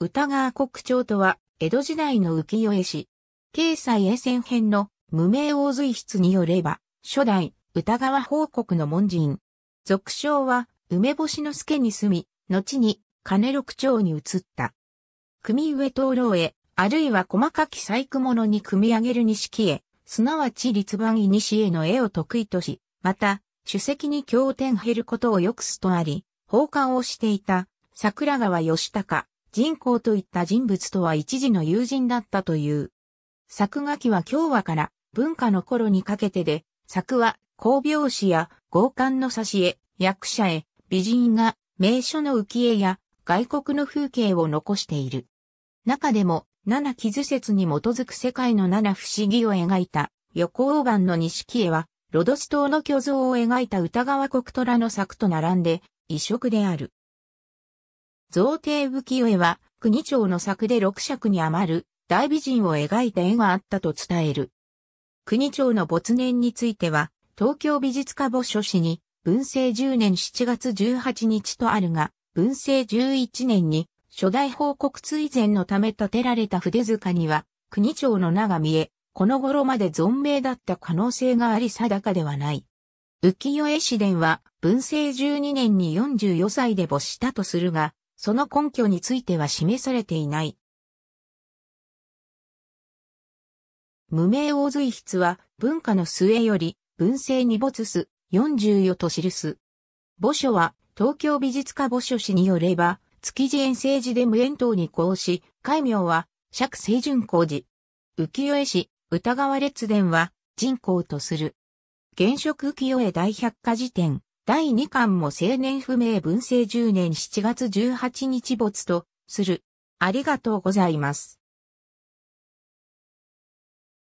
歌川国長とは、江戸時代の浮世絵師。経済絵戦編の無名王随筆によれば、初代歌川報国の門人。俗称は、梅干しの助に住み、後に金六町に移った。組上灯籠へ、あるいは細かき細工物に組み上げる錦絵、すなわち立番古の絵を得意とし、また、主席に経典減ることをよくすとあり、奉還をしていた、桜川義高、人口といった人物とは一時の友人だったという。作画期は日和から文化の頃にかけてで、作は工病師や豪冠の挿絵、役者へ、美人が名所の浮世絵や外国の風景を残している。中でも、七傷説に基づく世界の七不思議を描いた、横大岩の錦絵は、ロドス島の巨像を描いた歌川国虎の作と並んで、異色である。造呈浮世絵は、国町の作で六尺に余る大美人を描いた絵があったと伝える。国町の没年については、東京美術家墓所誌に、文政10年7月18日とあるが、文政11年に、初代報告追善のため建てられた筆塚には、国町の名が見え、この頃まで存命だった可能性があり定かではない。浮世絵師伝は、文政12年に44歳で没したとするが、その根拠については示されていない。無名王随筆は文化の末より文政に没す4十よと記す。墓所は東京美術家墓所氏によれば築地園政治で無縁等に行し、戒名は釈清純光寺。浮世絵師歌川列伝は人口とする。現職浮世絵大百科事典。第2巻も青年不明文政10年7月18日没とする。ありがとうございます。